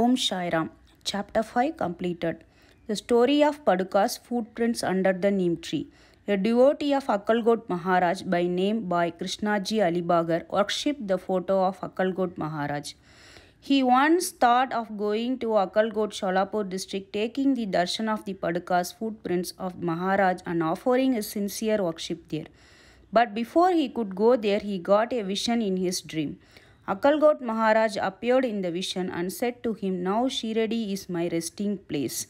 Om Shairam, Chapter 5 completed. The story of Paduka's footprints under the neem tree. A devotee of Akalgot Maharaj by name by Krishnaji Alibagar worshipped the photo of Akalgot Maharaj. He once thought of going to Akalgot Sholapur district taking the darshan of the Paduka's footprints of Maharaj and offering a sincere worship there. But before he could go there, he got a vision in his dream. Akalgot Maharaj appeared in the vision and said to him, Now Shiradi is my resting place.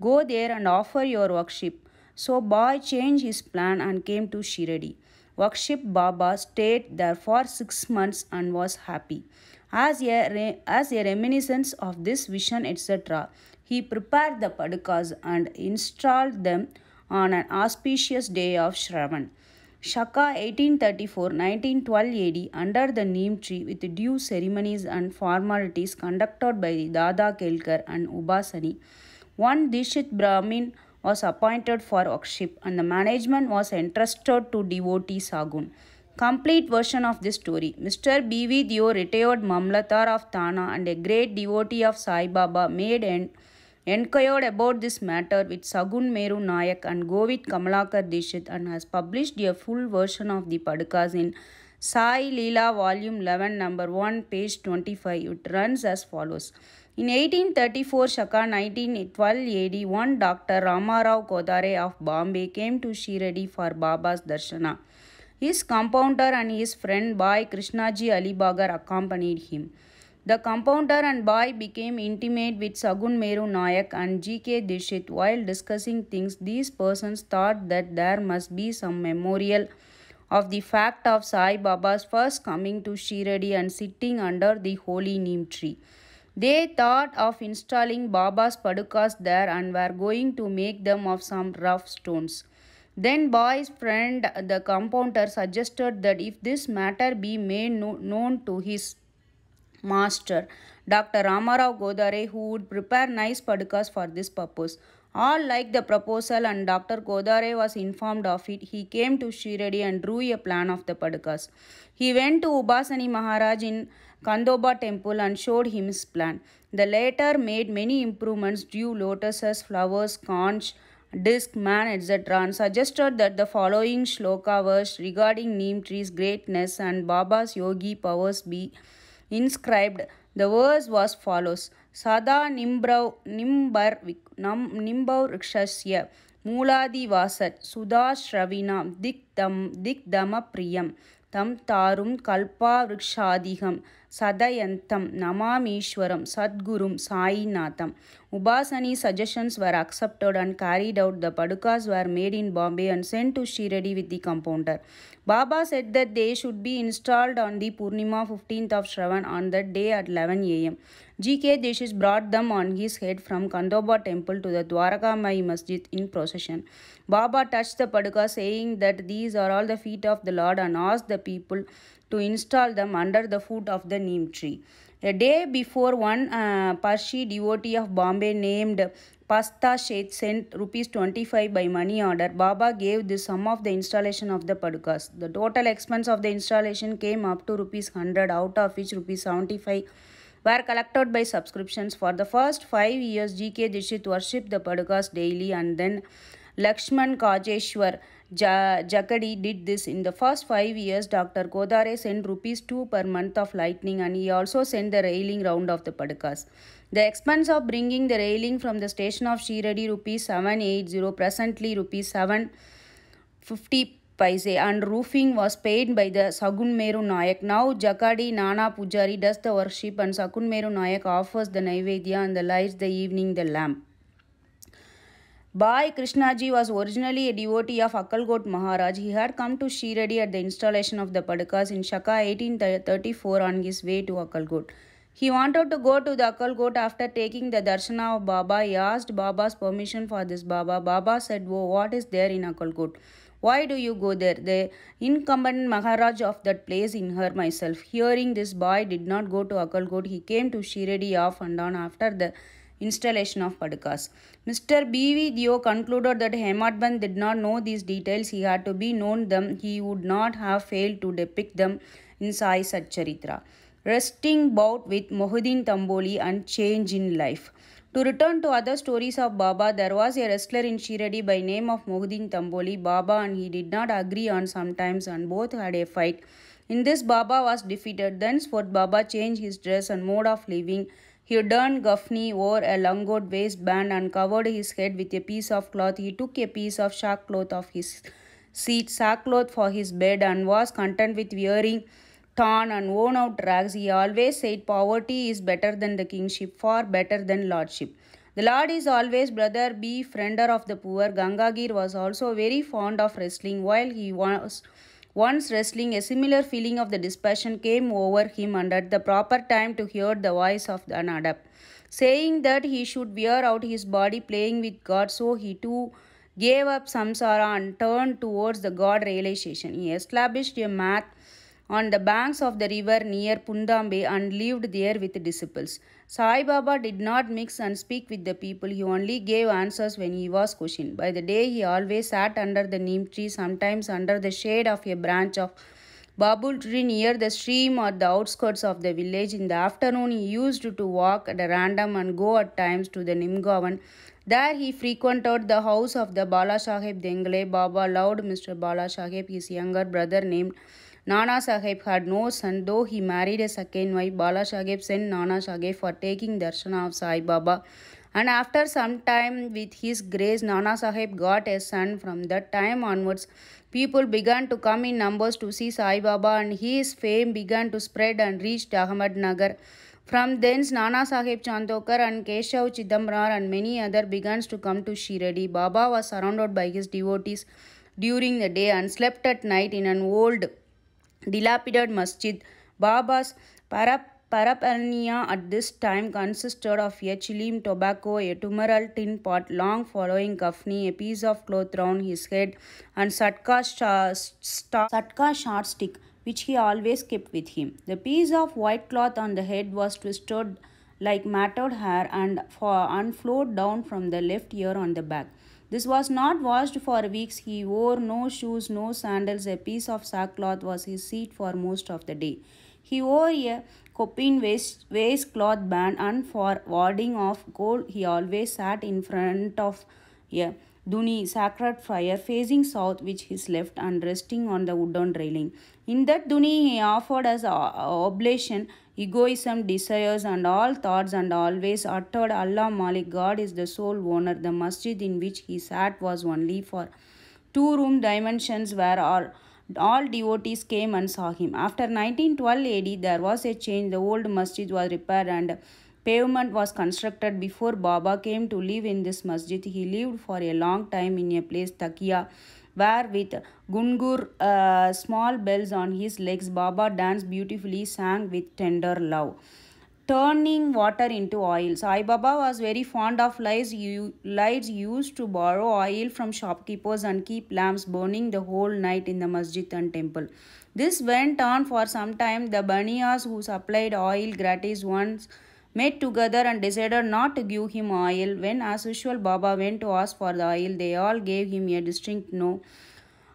Go there and offer your worship. So Bai changed his plan and came to Shiradi. Worship Baba stayed there for six months and was happy. As a, as a reminiscence of this vision, etc., he prepared the padukas and installed them on an auspicious day of Shravan. Shaka 1834-1912 AD under the neem tree with due ceremonies and formalities conducted by Dada Kelkar and Ubasani. One Dishit Brahmin was appointed for worship and the management was entrusted to devotee Sagun. Complete version of this story. Mr. B.V. Deo, retired Mamlatar of Tana and a great devotee of Sai Baba, made and enquired about this matter with Sagun Meru Nayak and Govit Kamalakar Dishit and has published a full version of the Padukas in Sai Leela volume 11 number 1 page 25 it runs as follows in 1834 shaka 1912 AD one doctor Ramarao Kodare of Bombay came to Shiradi for Baba's darshana his compounder and his friend Bhai Krishnaji Ali Bagar accompanied him the compounder and boy became intimate with Sagun Meru Nayak and G.K. Dishit while discussing things. These persons thought that there must be some memorial of the fact of Sai Baba's first coming to Shiradi and sitting under the holy neem tree. They thought of installing Baba's padukas there and were going to make them of some rough stones. Then boy's friend the compounder suggested that if this matter be made no known to his master, Dr. Ramarao Godare, who would prepare nice padukas for this purpose. All liked the proposal and Dr. Godare was informed of it. He came to Shiradi and drew a plan of the padukas. He went to Ubasani Maharaj in Kandoba temple and showed him his plan. The latter made many improvements, due lotuses, flowers, conch, disc, man, etc. and suggested that the following shloka verse regarding neem tree's greatness and Baba's yogi powers be inscribed. The verse was follows. Sada nimbrau nimbar nam nimbar rikshasya மூலாதி வாசர் சுதா ஸ்ரவினாம் திக் தம் திக் தம பிரியம் தம் தாரும் கல்பா விருக்ஷாதிகம் Sadhayantam, Namamishwaram, Sadgurum, Sainatham. Ubasani suggestions were accepted and carried out. The padukas were made in Bombay and sent to Shiradi with the compounder. Baba said that they should be installed on the Purnima 15th of Shravan on that day at 11 am. G.K. Deshish brought them on his head from Kandoba temple to the Dwarakamai Masjid in procession. Baba touched the paduka saying that these are all the feet of the Lord and asked the people to install them under the foot of the neem tree. A day before, one uh, Parsi devotee of Bombay named Pasta Sheth sent rupees 25 by money order. Baba gave the sum of the installation of the padukas. The total expense of the installation came up to rupees 100, out of which rupees 75 were collected by subscriptions. For the first five years, G.K. Dishit worshipped the padukas daily and then Lakshman Kajeshwar Ja Jakadi did this. In the first five years, Dr. Godare sent rupees 2 per month of lightning and he also sent the railing round of the Padukas. The expense of bringing the railing from the station of Shiradi rupees 780, presently rupees 750 paise and roofing was paid by the Meru Nayak. Now Jakadi Nana Pujari does the worship and Meru Nayak offers the Naivedya and the lights the evening the lamp. Bhai Krishnaji was originally a devotee of Akkalkot Maharaj. He had come to Shiradi at the installation of the Padakas in Shaka 1834 on his way to Akkalkot. He wanted to go to the Akkalkot after taking the darshana of Baba. He asked Baba's permission for this Baba. Baba said, oh, what is there in Akkalkot? Why do you go there? The incumbent Maharaj of that place in her myself. Hearing this Bhai did not go to Akkalkot. He came to Shiradi off and on after the installation of padukas. Mr. B.V. Dio concluded that Hematban did not know these details. He had to be known them. He would not have failed to depict them in Sai Satcharitra. Resting bout with Mohuddin Tamboli and change in life. To return to other stories of Baba, there was a wrestler in Shiradi by name of Mohuddin Tamboli. Baba and he did not agree on sometimes and both had a fight. In this Baba was defeated. Thenceforth Baba changed his dress and mode of living he turned Gaffney wore a lungout waistband and covered his head with a piece of cloth. He took a piece of cloth of his seat, sackcloth for his bed, and was content with wearing torn and worn out rags. He always said, Poverty is better than the kingship, far better than lordship. The Lord is always brother, befriender of the poor. Gangagir was also very fond of wrestling while he was once wrestling, a similar feeling of the dispassion came over him, and at the proper time to hear the voice of the adept, saying that he should wear out his body playing with God, so he too gave up samsara and turned towards the God realization. He established a math on the banks of the river near Pundambe and lived there with disciples. Sai Baba did not mix and speak with the people. He only gave answers when he was questioned. By the day, he always sat under the neem tree, sometimes under the shade of a branch of babul tree near the stream or the outskirts of the village. In the afternoon, he used to walk at random and go at times to the Nimgavan. There he frequented the house of the Bala Sahib Dengle. Baba loved Mr. Bala Sahib, his younger brother named Nana Sahib had no son, though he married a second wife. Bala Sahib sent Nana Sahib for taking darshan of Sai Baba. And after some time, with his grace, Nana Sahib got a son. From that time onwards, people began to come in numbers to see Sai Baba, and his fame began to spread and reached Ahmednagar. From thence, Nana Sahib Chandokar and Keshav Chidambar and many other began to come to Shiradi. Baba was surrounded by his devotees during the day and slept at night in an old dilapidated masjid. Baba's para Parapalnia at this time consisted of a chilim tobacco, a tumeral tin pot, long following kafni, a piece of cloth round his head, and satka, satka short stick, which he always kept with him. The piece of white cloth on the head was twisted like matted hair and, for, and flowed down from the left ear on the back. This was not washed for weeks. He wore no shoes, no sandals. A piece of sackcloth was his seat for most of the day. He wore a copine waist, waistcloth band and for warding off cold he always sat in front of a Duni sacred fire facing south which he left and resting on the wooden railing. In that Duni he offered as a oblation egoism, desires, and all thoughts, and always uttered Allah Malik, God is the sole owner. The masjid in which he sat was only for two room dimensions where all, all devotees came and saw him. After 1912 AD, there was a change. The old masjid was repaired and pavement was constructed before Baba came to live in this masjid. He lived for a long time in a place, Takia where with Gungur uh, small bells on his legs, Baba danced beautifully, sang with tender love turning water into oil. Sai Baba was very fond of lights. Lights used to borrow oil from shopkeepers and keep lamps burning the whole night in the masjid and temple. This went on for some time. The baniyas who supplied oil gratis once met together and decided not to give him oil. When, as usual, Baba went to ask for the oil, they all gave him a distinct no.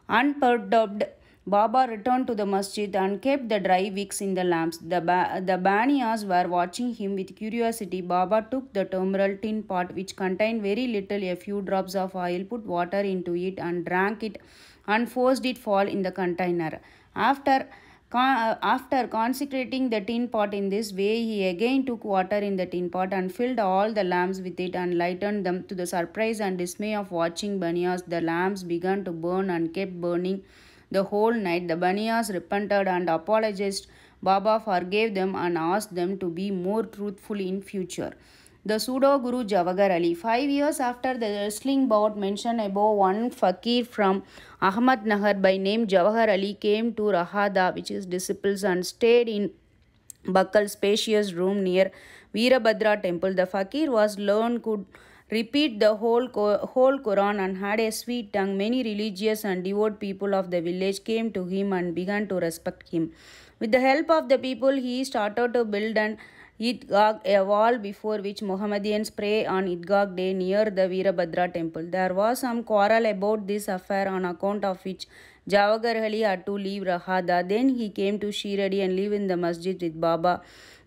Unperturbed, Baba returned to the masjid and kept the dry wicks in the lamps. The, ba- the Baniyas were watching him with curiosity. Baba took the tamral tin pot, which contained very little, a few drops of oil, put water into it, and drank it and forced it fall in the container. After Con uh, after consecrating the tin pot in this way, he again took water in the tin pot and filled all the lamps with it and lighted them. To the surprise and dismay of watching Banyas, the lamps began to burn and kept burning the whole night. The Banyas repented and apologized. Baba forgave them and asked them to be more truthful in future the pseudo Guru Javagar Ali. Five years after the wrestling bout mentioned above, one fakir from Ahmadnagar by name Javagar Ali came to Rahada, which is disciples, and stayed in Bakkal's spacious room near Virabhadra temple. The fakir was learned, could repeat the whole, whole Quran and had a sweet tongue. Many religious and devout people of the village came to him and began to respect him. With the help of the people, he started to build an Idgag, a wall before which Mohammedans pray on Idgag day near the Virabhadra temple. There was some quarrel about this affair on account of which Jawagarhali had to leave Rahada. Then he came to Shiradi and live in the masjid with Baba.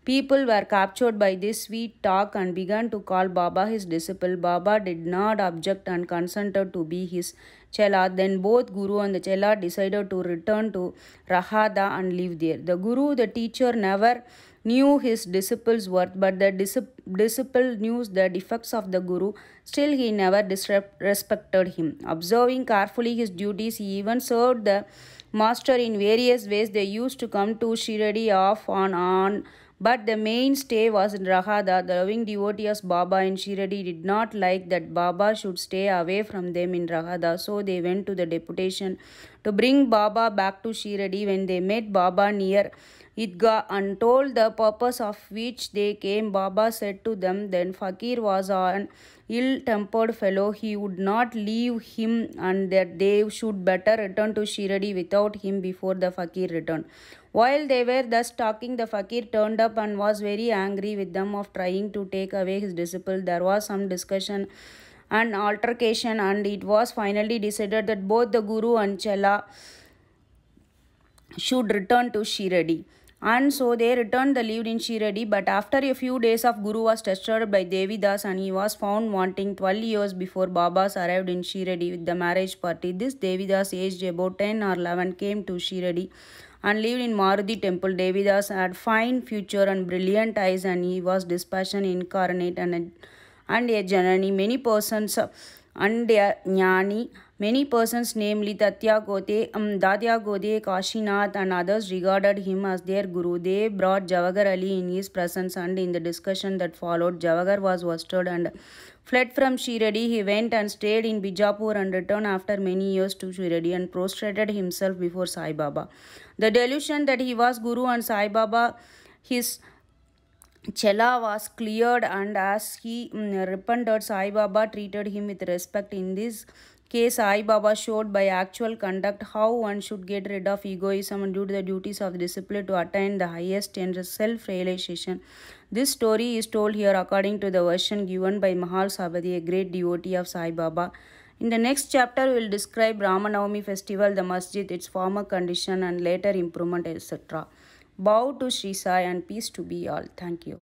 People were captured by this sweet talk and began to call Baba his disciple. Baba did not object and consented to be his Chela. Then both Guru and the Chela decided to return to Rahada and live there. The Guru, the teacher, never knew his disciples' worth, but the disciple knew the defects of the Guru. Still, he never disrespected him. Observing carefully his duties, he even served the master in various ways. They used to come to Shiradi off and on. But the main stay was Rahada, the loving devotee of Baba in Shiradi did not like that Baba should stay away from them in Rahada. So they went to the deputation to bring Baba back to Shiradi. When they met Baba near Idga and told the purpose of which they came. Baba said to them, Then Fakir was an ill tempered fellow. He would not leave him, and that they should better return to Shiradi without him before the Fakir returned. While they were thus talking, the Fakir turned up and was very angry with them of trying to take away his disciple. There was some discussion and altercation, and it was finally decided that both the Guru and Chela should return to Shiradi. And so they returned the lead in Shiradi, but after a few days of Guru was tested by Devi and he was found wanting 12 years before Baba's arrived in Shiradi with the marriage party. This Devi aged about 10 or 11 came to Shiradi and lived in Maruti temple. Devi had fine future and brilliant eyes and he was dispassion incarnate and a, and a janani. Many persons and a jnani Many persons, namely Tatya Gote, um, Dadya Gote, Kashinath and others regarded him as their guru. They brought Javagar Ali in his presence and in the discussion that followed, Javagar was worsted and fled from Shiradi. He went and stayed in Bijapur and returned after many years to Shiradi and prostrated himself before Sai Baba. The delusion that he was Guru and Sai Baba, his Chela was cleared and as he um, repented, Sai Baba treated him with respect. In this case Sai Baba showed by actual conduct how one should get rid of egoism and do the duties of the disciple to attain the highest and self-realization. This story is told here according to the version given by Mahal Sabadi, a great devotee of Sai Baba. In the next chapter, we will describe Ramanavami festival, the masjid, its former condition and later improvement, etc. Bow to Sri Sai and peace to be all. Thank you.